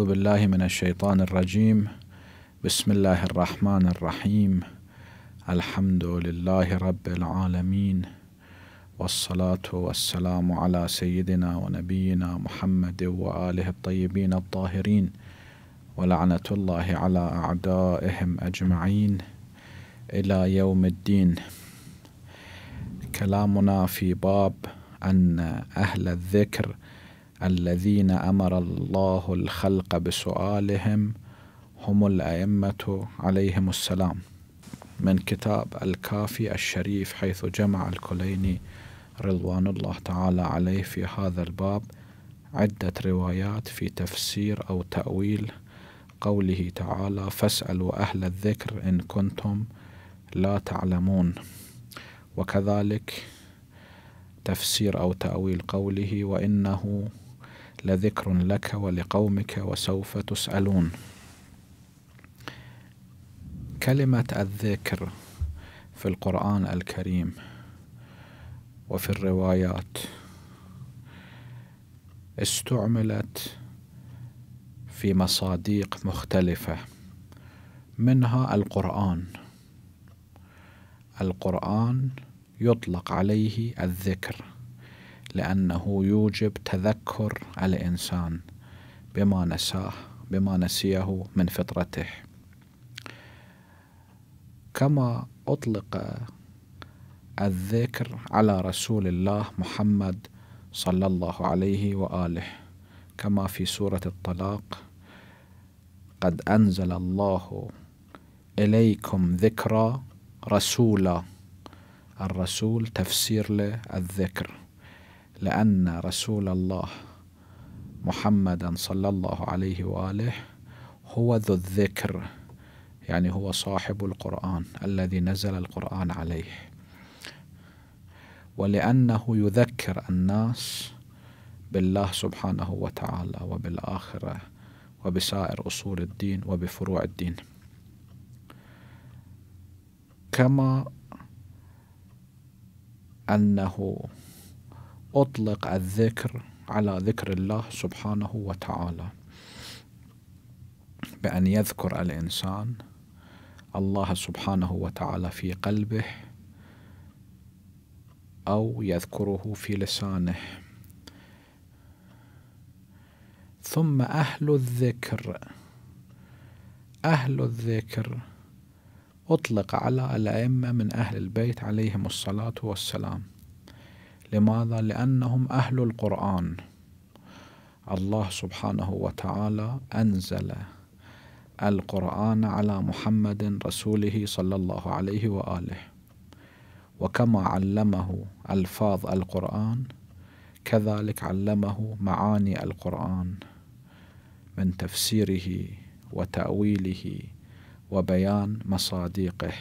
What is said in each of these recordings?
أعوذ بالله من الشيطان الرجيم بسم الله الرحمن الرحيم الحمد لله رب العالمين والصلاة والسلام على سيدنا ونبينا محمد وآله الطيبين الطاهرين ولعنة الله على أعدائهم أجمعين إلى يوم الدين كلامنا في باب أن أهل الذكر الذين امر الله الخلق بسؤالهم هم الائمه عليهم السلام من كتاب الكافي الشريف حيث جمع الكليني رضوان الله تعالى عليه في هذا الباب عده روايات في تفسير او تاويل قوله تعالى فاسالوا اهل الذكر ان كنتم لا تعلمون وكذلك تفسير او تاويل قوله وانه لذكر لك ولقومك وسوف تسألون كلمة الذكر في القرآن الكريم وفي الروايات استعملت في مصاديق مختلفة منها القرآن القرآن يطلق عليه الذكر لأنه يوجب تذكر الإنسان بما نساه بما نسيه من فطرته كما أطلق الذكر على رسول الله محمد صلى الله عليه وآله كما في سورة الطلاق قد أنزل الله إليكم ذكرى رسولا الرسول تفسير للذكر لأن رسول الله محمدا صلى الله عليه وآله هو ذو الذكر يعني هو صاحب القرآن الذي نزل القرآن عليه ولأنه يذكر الناس بالله سبحانه وتعالى وبالآخرة وبسائر أصول الدين وبفروع الدين كما أنه أطلق الذكر على ذكر الله سبحانه وتعالى بأن يذكر الإنسان الله سبحانه وتعالى في قلبه أو يذكره في لسانه ثم أهل الذكر أهل الذكر أطلق على الأئمة من أهل البيت عليهم الصلاة والسلام لماذا لانهم اهل القران الله سبحانه وتعالى انزل القران على محمد رسوله صلى الله عليه واله وكما علمه الفاظ القران كذلك علمه معاني القران من تفسيره وتاويله وبيان مصادقه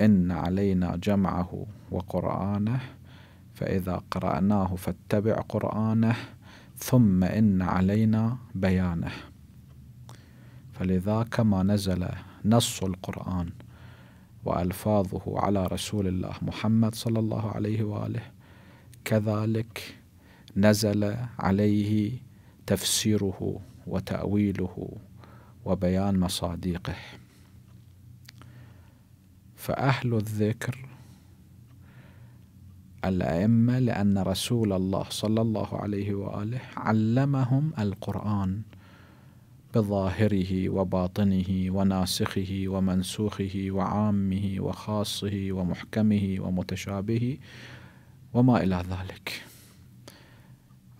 ان علينا جمعه وقرانه فإذا قرأناه فاتبع قرآنه ثم إن علينا بيانه فلذا كما نزل نص القرآن وألفاظه على رسول الله محمد صلى الله عليه وآله كذلك نزل عليه تفسيره وتأويله وبيان مصادقه فأهل الذكر الأئمة لأن رسول الله صلى الله عليه وآله علمهم القرآن بظاهره وباطنه وناسخه ومنسوخه وعامه وخاصه ومحكمه ومتشابهه وما إلى ذلك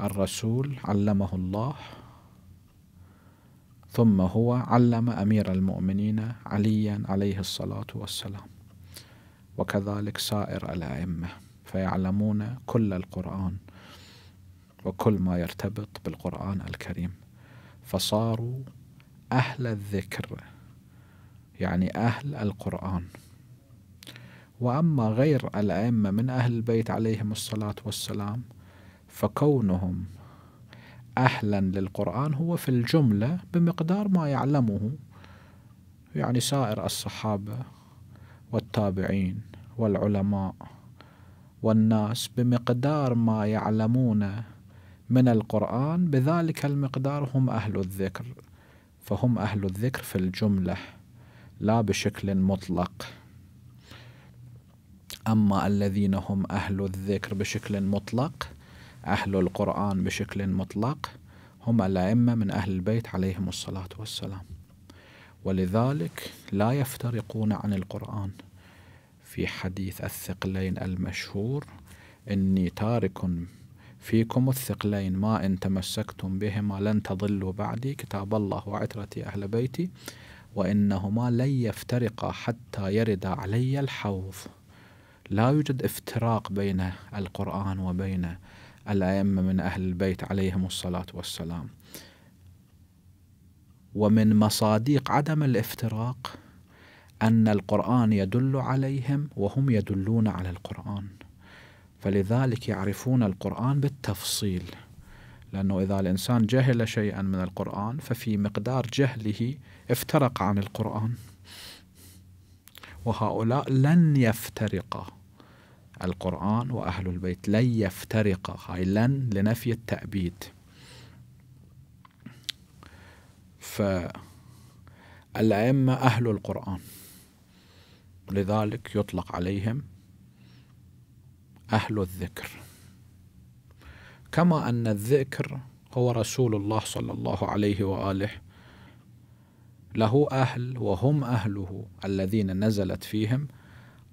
الرسول علمه الله ثم هو علم أمير المؤمنين عليا عليه الصلاة والسلام وكذلك سائر الأئمة فيعلمون كل القرآن وكل ما يرتبط بالقرآن الكريم فصاروا أهل الذكر يعني أهل القرآن وأما غير الأئمة من أهل البيت عليهم الصلاة والسلام فكونهم أهلا للقرآن هو في الجملة بمقدار ما يعلمه يعني سائر الصحابة والتابعين والعلماء والناس بمقدار ما يعلمون من القرآن بذلك المقدار هم أهل الذكر فهم أهل الذكر في الجملة لا بشكل مطلق أما الذين هم أهل الذكر بشكل مطلق أهل القرآن بشكل مطلق هم الأئمة من أهل البيت عليهم الصلاة والسلام ولذلك لا يفترقون عن القرآن في حديث الثقلين المشهور إني تارك فيكم الثقلين ما إن تمسكتم بهما لن تضلوا بعدي كتاب الله وعترتي أهل بيتي وإنهما لن يفترقا حتى يرد علي الحوض لا يوجد افتراق بين القرآن وبين الأئمة من أهل البيت عليهم الصلاة والسلام ومن مصاديق عدم الافتراق أن القرآن يدل عليهم وهم يدلون على القرآن فلذلك يعرفون القرآن بالتفصيل لأنه إذا الإنسان جهل شيئا من القرآن ففي مقدار جهله افترق عن القرآن وهؤلاء لن يفترقا القرآن وأهل البيت لن يفترقا هاي لن لنفي التأبيد فالأئمة أهل القرآن لذلك يطلق عليهم أهل الذكر كما أن الذكر هو رسول الله صلى الله عليه وآله له أهل وهم أهله الذين نزلت فيهم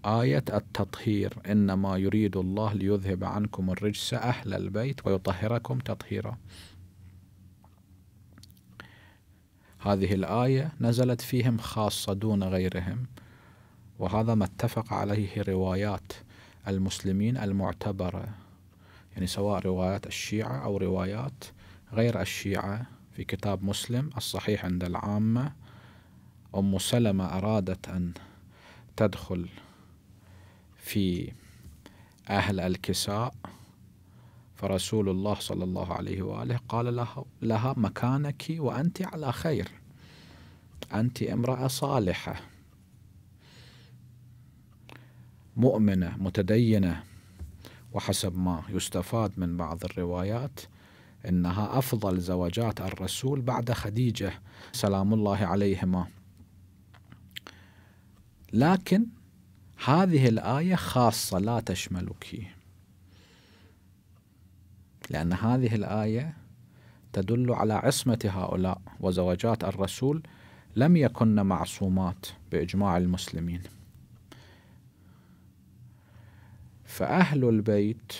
آية التطهير إنما يريد الله ليذهب عنكم الرجس أهل البيت ويطهركم تطهيرا هذه الآية نزلت فيهم خاصة دون غيرهم وهذا ما اتفق عليه روايات المسلمين المعتبرة يعني سواء روايات الشيعة أو روايات غير الشيعة في كتاب مسلم الصحيح عند العامة أم سلمة أرادت أن تدخل في أهل الكساء فرسول الله صلى الله عليه وآله قال لها, لها مكانك وأنت على خير أنت امرأة صالحة مؤمنة متدينة وحسب ما يستفاد من بعض الروايات انها افضل زوجات الرسول بعد خديجه سلام الله عليهما. لكن هذه الايه خاصه لا تشملك. لان هذه الايه تدل على عصمه هؤلاء وزوجات الرسول لم يكن معصومات باجماع المسلمين. فأهل البيت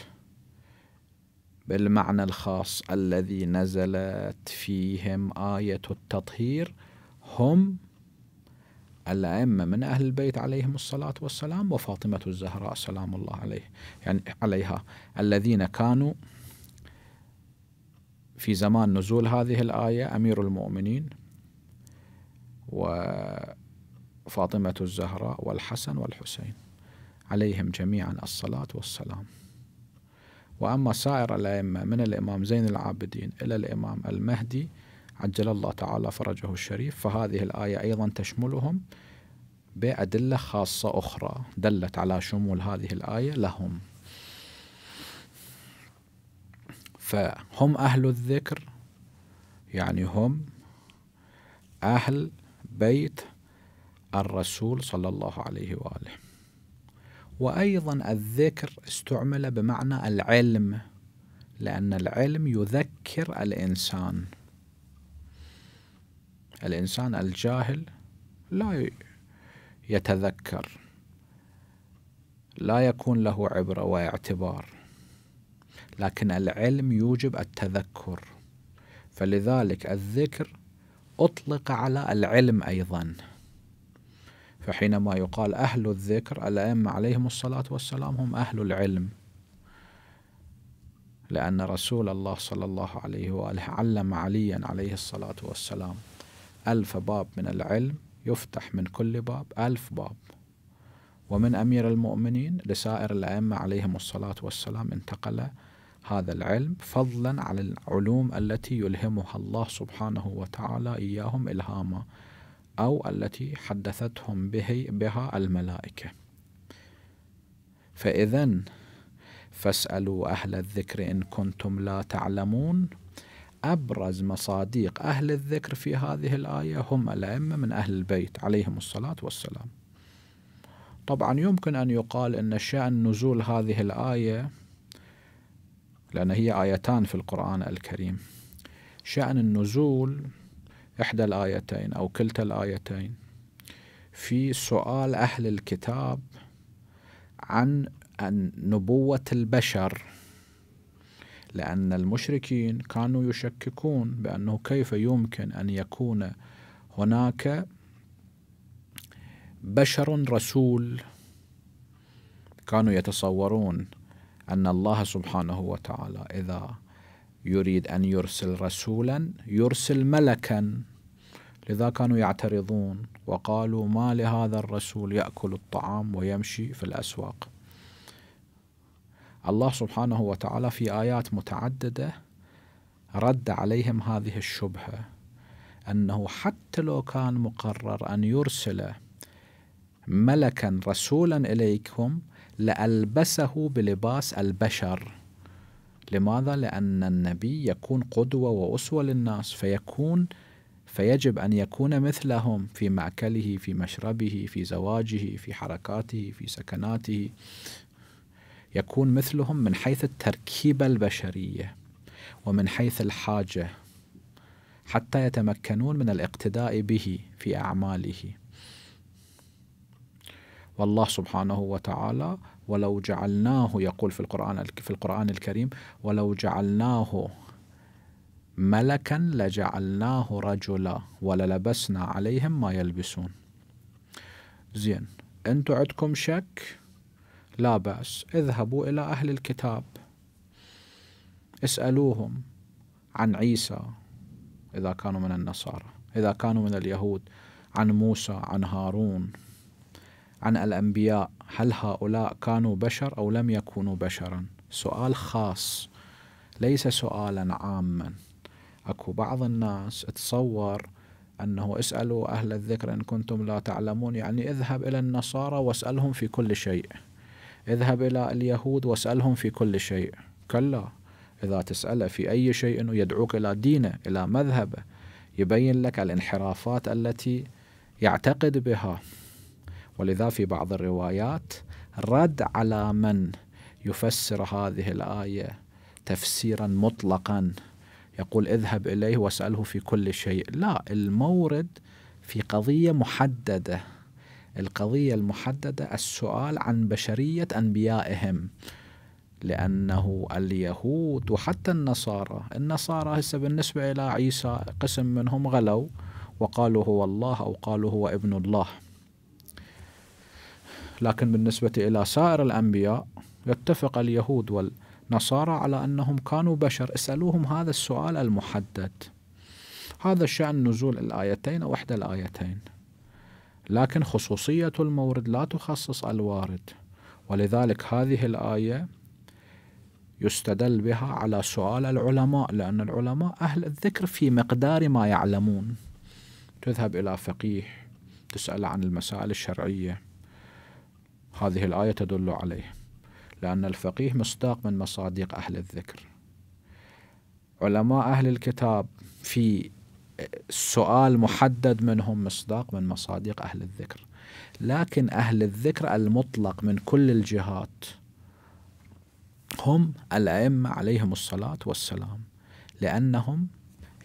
بالمعنى الخاص الذي نزلت فيهم آية التطهير هم الأئمة من أهل البيت عليهم الصلاة والسلام وفاطمة الزهراء سلام الله عليه يعني عليها الذين كانوا في زمان نزول هذه الآية أمير المؤمنين وفاطمة الزهراء والحسن والحسين عليهم جميعا الصلاة والسلام وأما سائر الأئمة من الإمام زين العابدين إلى الإمام المهدي عجل الله تعالى فرجه الشريف فهذه الآية أيضا تشملهم بأدلة خاصة أخرى دلت على شمول هذه الآية لهم فهم أهل الذكر يعني هم أهل بيت الرسول صلى الله عليه وآله وأيضا الذكر استعمل بمعنى العلم لأن العلم يذكر الإنسان الإنسان الجاهل لا يتذكر لا يكون له عبرة واعتبار لكن العلم يوجب التذكر فلذلك الذكر أطلق على العلم أيضاً فحينما يقال أهل الذكر الأئمة عليهم الصلاة والسلام هم أهل العلم لأن رسول الله صلى الله عليه وآله علم عليا عليه الصلاة والسلام ألف باب من العلم يفتح من كل باب ألف باب ومن أمير المؤمنين لسائر الأئمة عليهم الصلاة والسلام انتقل هذا العلم فضلا على العلوم التي يلهمها الله سبحانه وتعالى إياهم إلهاما أو التي حدثتهم به بها الملائكة فإذا فاسألوا أهل الذكر إن كنتم لا تعلمون أبرز مصاديق أهل الذكر في هذه الآية هم الأئمة من أهل البيت عليهم الصلاة والسلام طبعا يمكن أن يقال أن شأن نزول هذه الآية لأن هي آيتان في القرآن الكريم شأن النزول إحدى الآيتين أو كلتا الآيتين في سؤال أهل الكتاب عن نبوة البشر لأن المشركين كانوا يشككون بأنه كيف يمكن أن يكون هناك بشر رسول كانوا يتصورون أن الله سبحانه وتعالى إذا يريد أن يرسل رسولا يرسل ملكا لذا كانوا يعترضون وقالوا ما لهذا الرسول يأكل الطعام ويمشي في الأسواق الله سبحانه وتعالى في آيات متعددة رد عليهم هذه الشبهة أنه حتى لو كان مقرر أن يرسل ملكا رسولا إليكم لألبسه بلباس البشر لماذا؟ لأن النبي يكون قدوة وأسوة للناس فيكون فيجب أن يكون مثلهم في مأكله في مشربه في زواجه في حركاته في سكناته يكون مثلهم من حيث التركيبة البشرية ومن حيث الحاجة حتى يتمكنون من الاقتداء به في أعماله والله سبحانه وتعالى ولو جعلناه يقول في القرآن في القرآن الكريم ولو جعلناه ملكا لجعلناه رجلا وللبسنا عليهم ما يلبسون زين أنتوا عندكم شك لا بأس اذهبوا إلى أهل الكتاب اسألوهم عن عيسى إذا كانوا من النصارى إذا كانوا من اليهود عن موسى عن هارون عن الأنبياء هل هؤلاء كانوا بشر أو لم يكونوا بشرا سؤال خاص ليس سؤالا عاما أكو بعض الناس تصور أنه اسألوا أهل الذكر إن كنتم لا تعلمون يعني اذهب إلى النصارى واسألهم في كل شيء اذهب إلى اليهود واسألهم في كل شيء كلا إذا تسأله في أي شيء يدعوك إلى دينه إلى مذهبه يبين لك الانحرافات التي يعتقد بها ولذا في بعض الروايات رد على من يفسر هذه الآية تفسيرا مطلقا يقول اذهب إليه واسأله في كل شيء لا المورد في قضية محددة القضية المحددة السؤال عن بشرية أنبيائهم لأنه اليهود وحتى النصارى النصارى هسه بالنسبة إلى عيسى قسم منهم غلوا وقالوا هو الله أو قالوا هو ابن الله لكن بالنسبة إلى سائر الأنبياء يتفق اليهود والنصارى على أنهم كانوا بشر اسألوهم هذا السؤال المحدد هذا شأن نزول الآيتين أو إحدى الآيتين لكن خصوصية المورد لا تخصص الوارد ولذلك هذه الآية يستدل بها على سؤال العلماء لأن العلماء أهل الذكر في مقدار ما يعلمون تذهب إلى فقيه تسأل عن المسائل الشرعية هذه الآية تدل عليه لأن الفقيه مصداق من مصادق أهل الذكر علماء أهل الكتاب في سؤال محدد منهم مصداق من مصادق أهل الذكر لكن أهل الذكر المطلق من كل الجهات هم الأئمة عليهم الصلاة والسلام لأنهم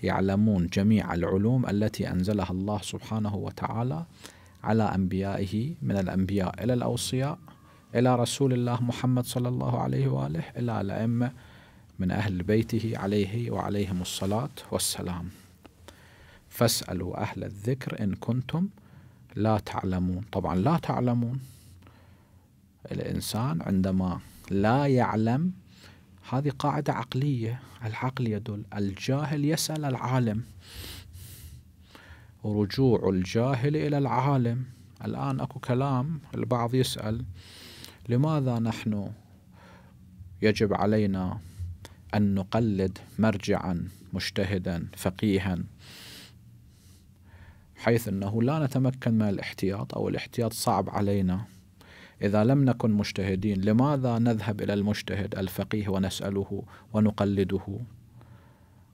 يعلمون جميع العلوم التي أنزلها الله سبحانه وتعالى على أنبيائه من الأنبياء إلى الأوصياء إلى رسول الله محمد صلى الله عليه وآله إلى الأئمة من أهل بيته عليه وعليهم الصلاة والسلام فاسألوا أهل الذكر إن كنتم لا تعلمون طبعا لا تعلمون الإنسان عندما لا يعلم هذه قاعدة عقلية العقل يدل الجاهل يسأل العالم رجوع الجاهل إلى العالم الآن أكو كلام البعض يسأل لماذا نحن يجب علينا أن نقلد مرجعا مجتهدا فقيها حيث أنه لا نتمكن من الاحتياط أو الاحتياط صعب علينا إذا لم نكن مجتهدين لماذا نذهب إلى المجتهد الفقيه ونسأله ونقلده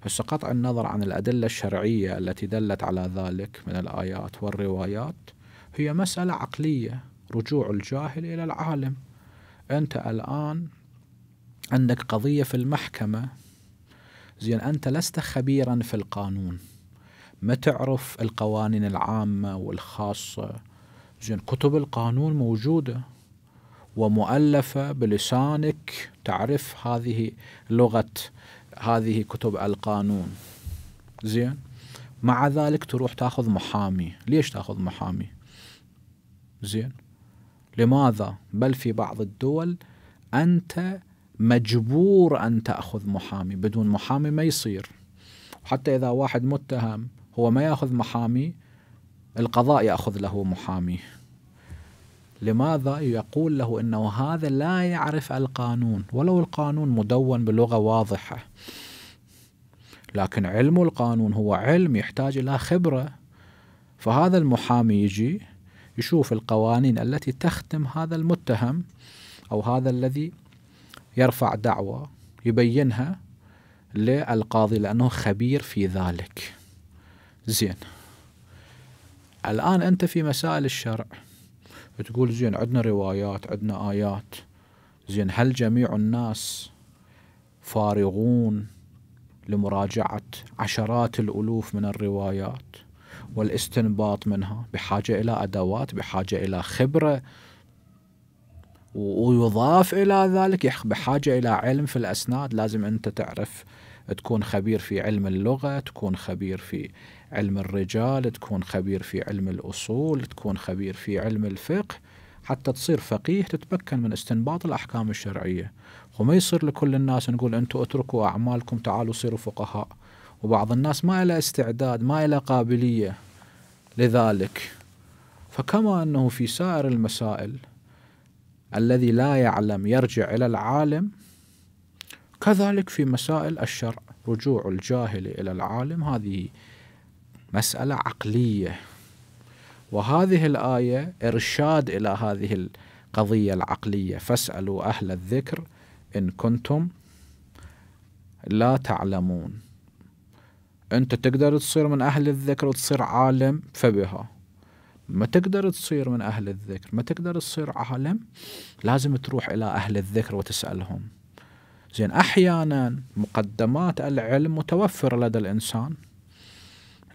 هسه قطع النظر عن الأدلة الشرعية التي دلت على ذلك من الآيات والروايات هي مسألة عقلية رجوع الجاهل إلى العالم أنت الآن عندك قضية في المحكمة زين أنت لست خبيرا في القانون ما تعرف القوانين العامة والخاصة زين كتب القانون موجودة ومؤلفة بلسانك تعرف هذه لغة هذه كتب القانون زين مع ذلك تروح تاخذ محامي ليش تاخذ محامي زين لماذا بل في بعض الدول انت مجبور ان تاخذ محامي بدون محامي ما يصير حتى اذا واحد متهم هو ما ياخذ محامي القضاء ياخذ له محامي لماذا يقول له انه هذا لا يعرف القانون ولو القانون مدون بلغه واضحه لكن علم القانون هو علم يحتاج الى خبره فهذا المحامي يجي يشوف القوانين التي تخدم هذا المتهم او هذا الذي يرفع دعوه يبينها للقاضي لانه خبير في ذلك زين الان انت في مسائل الشرع تقول زين عندنا روايات عندنا آيات زين هل جميع الناس فارغون لمراجعة عشرات الألوف من الروايات والاستنباط منها بحاجة إلى أدوات بحاجة إلى خبرة ويضاف إلى ذلك بحاجة إلى علم في الأسناد لازم أنت تعرف تكون خبير في علم اللغة تكون خبير في علم الرجال تكون خبير في علم الأصول تكون خبير في علم الفقه حتى تصير فقيه تتمكن من استنباط الأحكام الشرعية وما يصير لكل الناس نقول أنتم اتركوا أعمالكم تعالوا صيروا فقهاء وبعض الناس ما له استعداد ما له قابلية لذلك فكما أنه في سائر المسائل الذي لا يعلم يرجع إلى العالم كذلك في مسائل الشرع رجوع الجاهل إلى العالم هذه مسألة عقلية وهذه الآية إرشاد إلى هذه القضية العقلية فاسألوا أهل الذكر إن كنتم لا تعلمون أنت تقدر تصير من أهل الذكر وتصير عالم فبها ما تقدر تصير من أهل الذكر ما تقدر تصير عالم لازم تروح إلى أهل الذكر وتسألهم زين أحيانا مقدمات العلم متوفرة لدى الإنسان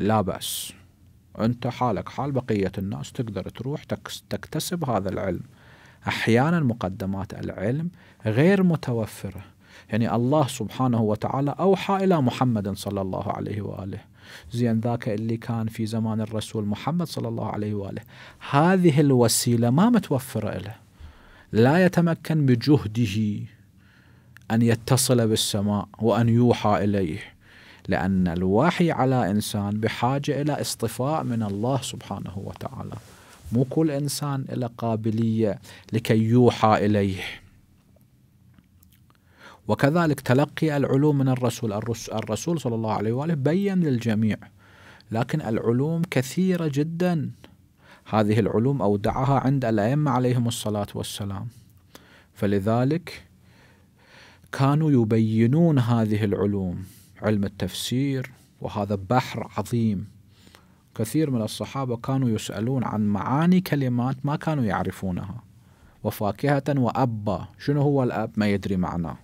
لا بأس أنت حالك حال بقية الناس تقدر تروح تكتسب هذا العلم أحيانا مقدمات العلم غير متوفرة يعني الله سبحانه وتعالى أوحى إلى محمد صلى الله عليه وآله زين ذاك اللي كان في زمان الرسول محمد صلى الله عليه وآله هذه الوسيلة ما متوفرة له لا يتمكن بجهده أن يتصل بالسماء وأن يوحى إليه لأن الوحي على إنسان بحاجة إلى اصطفاء من الله سبحانه وتعالى مو كل إنسان له قابلية لكي يوحى إليه وكذلك تلقي العلوم من الرسول الرسول صلى الله عليه وآله بيّن للجميع لكن العلوم كثيرة جدا هذه العلوم أودعها عند الأئمة عليهم الصلاة والسلام فلذلك كانوا يبينون هذه العلوم علم التفسير وهذا بحر عظيم كثير من الصحابة كانوا يسألون عن معاني كلمات ما كانوا يعرفونها وفاكهة وأبا شنو هو الأب ما يدري معناه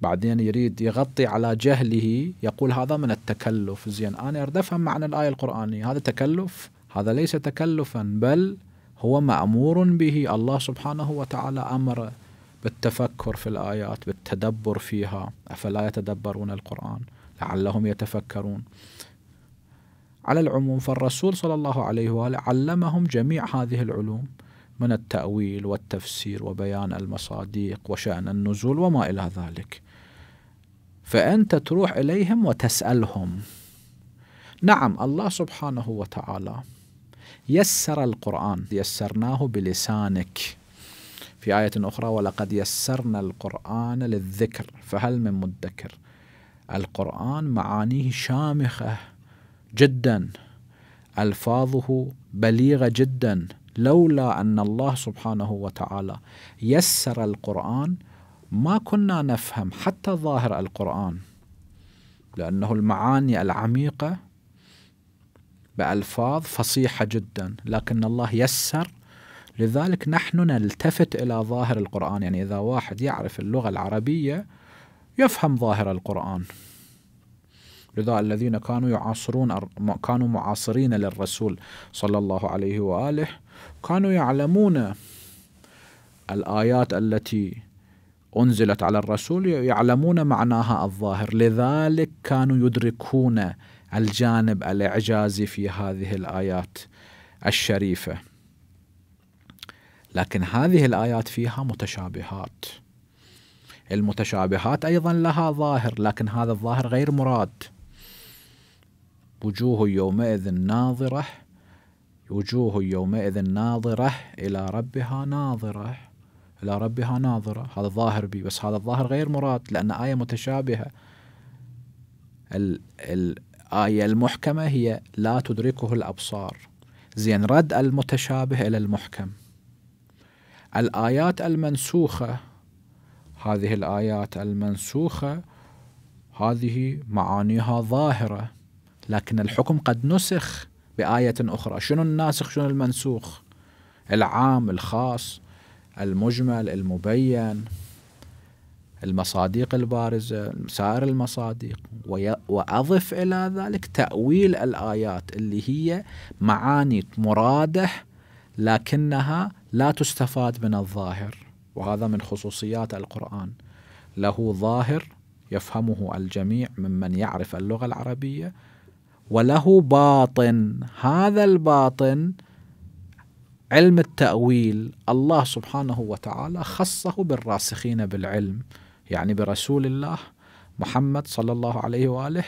بعدين يريد يغطي على جهله يقول هذا من التكلف زين أنا أريد أفهم معنى الآية القرآنية هذا تكلف هذا ليس تكلفا بل هو مأمور به الله سبحانه وتعالى أمره بالتفكر في الآيات بالتدبر فيها أفلا يتدبرون القرآن لعلهم يتفكرون على العموم فالرسول صلى الله عليه وآله علمهم جميع هذه العلوم من التأويل والتفسير وبيان المصادق وشأن النزول وما إلى ذلك فأنت تروح إليهم وتسألهم نعم الله سبحانه وتعالى يسر القرآن يسرناه بلسانك في آية أخرى ولقد يسرنا القرآن للذكر فهل من مدكر القرآن معانيه شامخة جدا ألفاظه بليغة جدا لولا أن الله سبحانه وتعالى يسر القرآن ما كنا نفهم حتى ظاهر القرآن لأنه المعاني العميقة بألفاظ فصيحة جدا لكن الله يسر لذلك نحن نلتفت إلى ظاهر القرآن يعني إذا واحد يعرف اللغة العربية يفهم ظاهر القرآن لذا الذين كانوا يعاصرون كانوا معاصرين للرسول صلى الله عليه وآله كانوا يعلمون الآيات التي أنزلت على الرسول يعلمون معناها الظاهر لذلك كانوا يدركون الجانب الإعجازي في هذه الآيات الشريفة لكن هذه الآيات فيها متشابهات المتشابهات أيضا لها ظاهر لكن هذا الظاهر غير مراد وجوه يومئذ ناظرة وجوه يومئذ ناظرة إلى ربها ناظرة إلى ربها ناظرة هذا ظاهر بي بس هذا الظاهر غير مراد لأن آية متشابهة الآية المحكمة هي لا تدركه الأبصار زين رد المتشابه إلى المحكم الآيات المنسوخة هذه الآيات المنسوخة هذه معانيها ظاهرة لكن الحكم قد نسخ بآية أخرى شنو الناسخ شنو المنسوخ العام الخاص المجمل المبين المصادق البارزة سائر المصادق وأضف إلى ذلك تأويل الآيات اللي هي معاني مرادح لكنها لا تستفاد من الظاهر وهذا من خصوصيات القرآن له ظاهر يفهمه الجميع ممن يعرف اللغة العربية وله باطن هذا الباطن علم التأويل الله سبحانه وتعالى خصه بالراسخين بالعلم يعني برسول الله محمد صلى الله عليه واله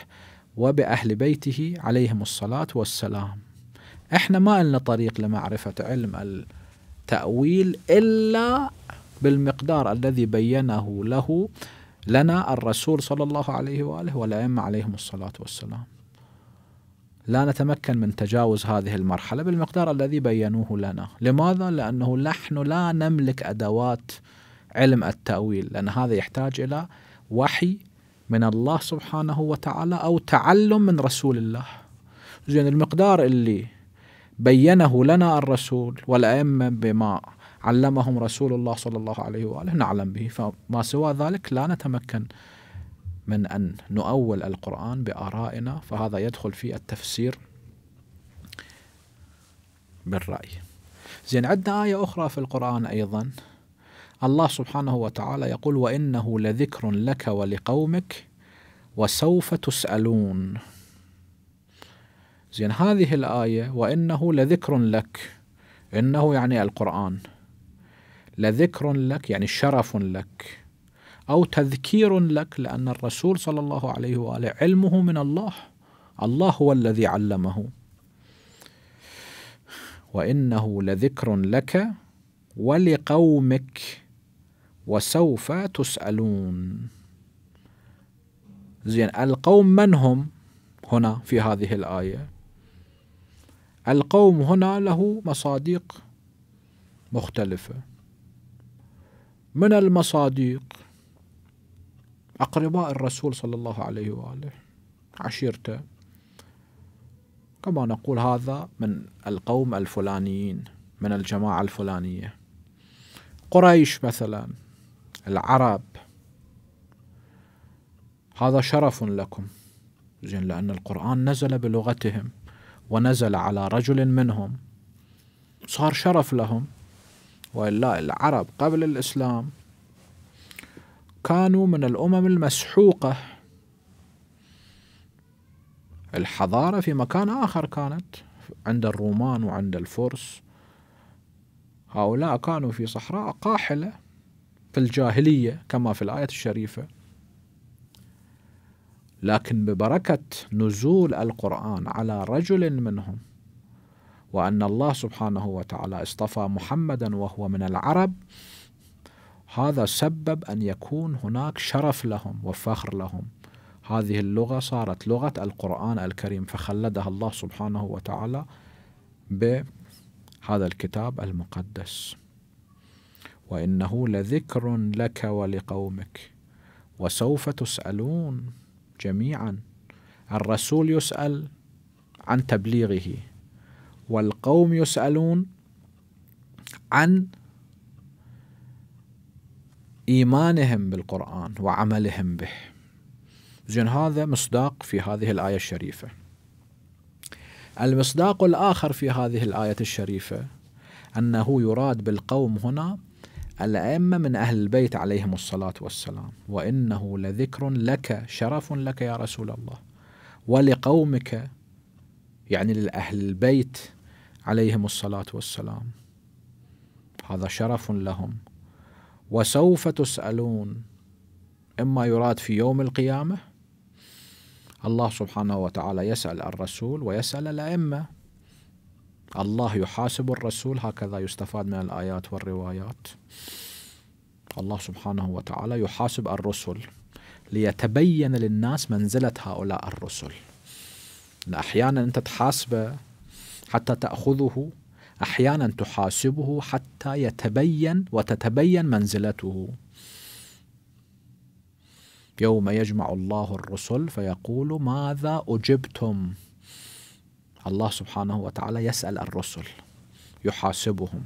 وبأهل بيته عليهم الصلاة والسلام. احنا ما لنا طريق لمعرفة علم التأويل إلا بالمقدار الذي بينه له لنا الرسول صلى الله عليه وآله والأئمة عليهم الصلاة والسلام لا نتمكن من تجاوز هذه المرحلة بالمقدار الذي بينوه لنا لماذا؟ لأنه نحن لا نملك أدوات علم التأويل لأن هذا يحتاج إلى وحي من الله سبحانه وتعالى أو تعلم من رسول الله زين المقدار اللي بينه لنا الرسول والأئمة بما علمهم رسول الله صلى الله عليه وآله نعلم به فما سوى ذلك لا نتمكن من أن نؤول القرآن بآرائنا فهذا يدخل في التفسير بالرأي زين عندنا آية أخرى في القرآن أيضا الله سبحانه وتعالى يقول وإنه لذكر لك ولقومك وسوف تسألون زين يعني هذه الآية وإنه لذكر لك إنه يعني القرآن لذكر لك يعني شرف لك أو تذكير لك لأن الرسول صلى الله عليه وآله علمه من الله الله هو الذي علمه وإنه لذكر لك ولقومك وسوف تسألون زين القوم من هم هنا في هذه الآية القوم هنا له مصاديق مختلفة من المصاديق أقرباء الرسول صلى الله عليه وآله عشيرته كما نقول هذا من القوم الفلانيين من الجماعة الفلانية قريش مثلا العرب هذا شرف لكم زين لأن القرآن نزل بلغتهم ونزل على رجل منهم صار شرف لهم والا العرب قبل الاسلام كانوا من الامم المسحوقه الحضاره في مكان اخر كانت عند الرومان وعند الفرس هؤلاء كانوا في صحراء قاحله في الجاهليه كما في الايه الشريفه لكن ببركة نزول القرآن على رجل منهم وأن الله سبحانه وتعالى اصطفى محمدا وهو من العرب هذا سبب أن يكون هناك شرف لهم وفخر لهم هذه اللغة صارت لغة القرآن الكريم فخلدها الله سبحانه وتعالى بهذا الكتاب المقدس وإنه لذكر لك ولقومك وسوف تسألون جميعا الرسول يسأل عن تبليغه والقوم يسألون عن إيمانهم بالقرآن وعملهم به زين هذا مصداق في هذه الآية الشريفة المصداق الآخر في هذه الآية الشريفة أنه يراد بالقوم هنا الأئمة من أهل البيت عليهم الصلاة والسلام وإنه لذكر لك شرف لك يا رسول الله ولقومك يعني لأهل البيت عليهم الصلاة والسلام هذا شرف لهم وسوف تسألون إما يراد في يوم القيامة الله سبحانه وتعالى يسأل الرسول ويسأل الأئمة الله يحاسب الرسول هكذا يستفاد من الآيات والروايات الله سبحانه وتعالى يحاسب الرسل ليتبين للناس منزلة هؤلاء الرسل أحيانا أنت تحاسبه حتى تأخذه أحيانا تحاسبه حتى يتبين وتتبين منزلته يوم يجمع الله الرسل فيقول ماذا أجبتم الله سبحانه وتعالى يسأل الرسل يحاسبهم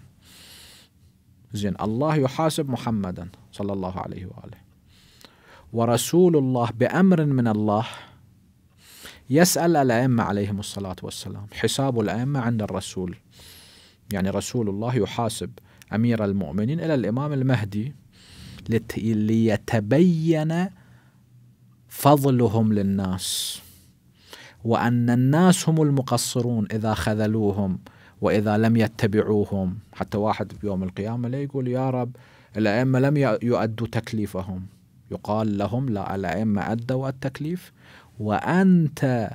زين الله يحاسب محمدا صلى الله عليه وآله ورسول الله بأمر من الله يسأل الأئمة عليهم الصلاة والسلام حساب الأئمة عند الرسول يعني رسول الله يحاسب أمير المؤمنين إلى الإمام المهدي ليتبين فضلهم للناس وأن الناس هم المقصرون إذا خذلوهم وإذا لم يتبعوهم حتى واحد بيوم القيامة لا يقول يا رب الأئمة لم يؤدوا تكليفهم يقال لهم لا الأئمة أدوا التكليف وأنت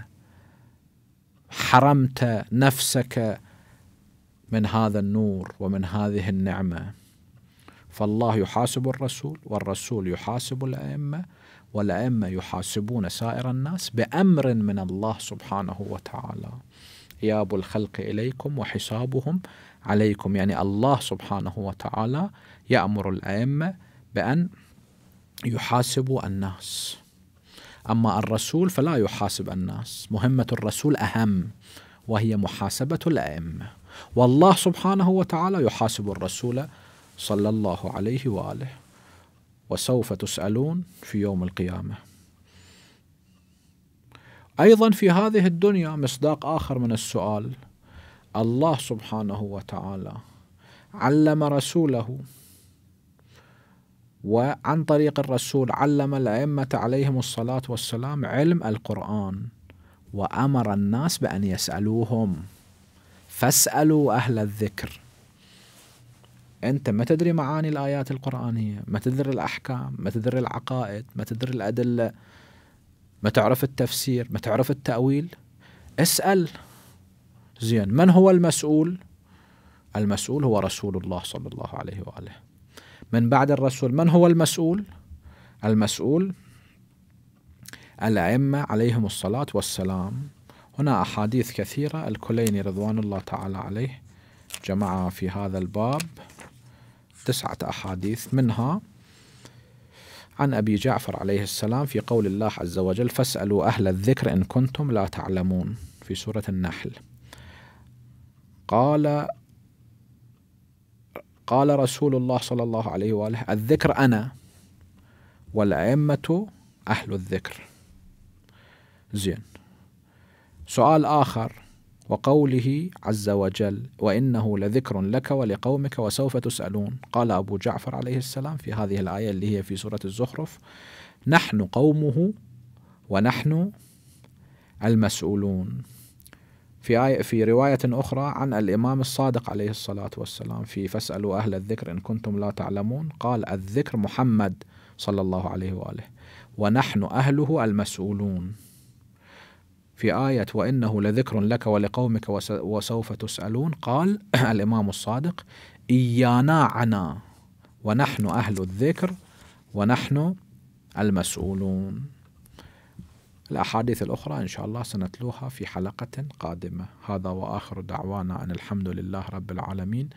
حرمت نفسك من هذا النور ومن هذه النعمه فالله يحاسب الرسول والرسول يحاسب الائمه والأئمة يحاسبون سائر الناس بأمر من الله سبحانه وتعالى إياب الخلق إليكم وحسابهم عليكم يعني الله سبحانه وتعالى يأمر الأئمة بأن يحاسبوا الناس أما الرسول فلا يحاسب الناس مهمة الرسول أهم وهي محاسبة الأئمة والله سبحانه وتعالى يحاسب الرسول صلى الله عليه وآله وسوف تسألون في يوم القيامة أيضا في هذه الدنيا مصداق آخر من السؤال الله سبحانه وتعالى علم رسوله وعن طريق الرسول علم الأئمة عليهم الصلاة والسلام علم القرآن وأمر الناس بأن يسألوهم فاسألوا أهل الذكر أنت ما تدري معاني الآيات القرآنية ما تدري الأحكام ما تدري العقائد ما تدري الأدلة ما تعرف التفسير ما تعرف التأويل اسأل زين من هو المسؤول المسؤول هو رسول الله صلى الله عليه وآله من بعد الرسول من هو المسؤول المسؤول الأئمة عليهم الصلاة والسلام هنا أحاديث كثيرة الكليني رضوان الله تعالى عليه جمعها في هذا الباب تسعة أحاديث منها عن أبي جعفر عليه السلام في قول الله عز وجل فاسألوا أهل الذكر إن كنتم لا تعلمون في سورة النحل قال قال رسول الله صلى الله عليه وآله الذكر أنا والأئمة أهل الذكر زين سؤال آخر وقوله عز وجل وإنه لذكر لك ولقومك وسوف تسألون قال أبو جعفر عليه السلام في هذه الآية اللي هي في سورة الزخرف نحن قومه ونحن المسؤولون في آية في رواية أخرى عن الإمام الصادق عليه الصلاة والسلام في فاسألوا أهل الذكر إن كنتم لا تعلمون قال الذكر محمد صلى الله عليه وآله ونحن أهله المسؤولون في آية وإنه لذكر لك ولقومك وسوف تسألون قال الإمام الصادق إيانا عنا ونحن أهل الذكر ونحن المسؤولون الأحاديث الأخرى إن شاء الله سنتلوها في حلقة قادمة هذا وآخر دعوانا أن الحمد لله رب العالمين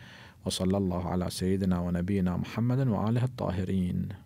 وصلى الله على سيدنا ونبينا محمد وآله الطاهرين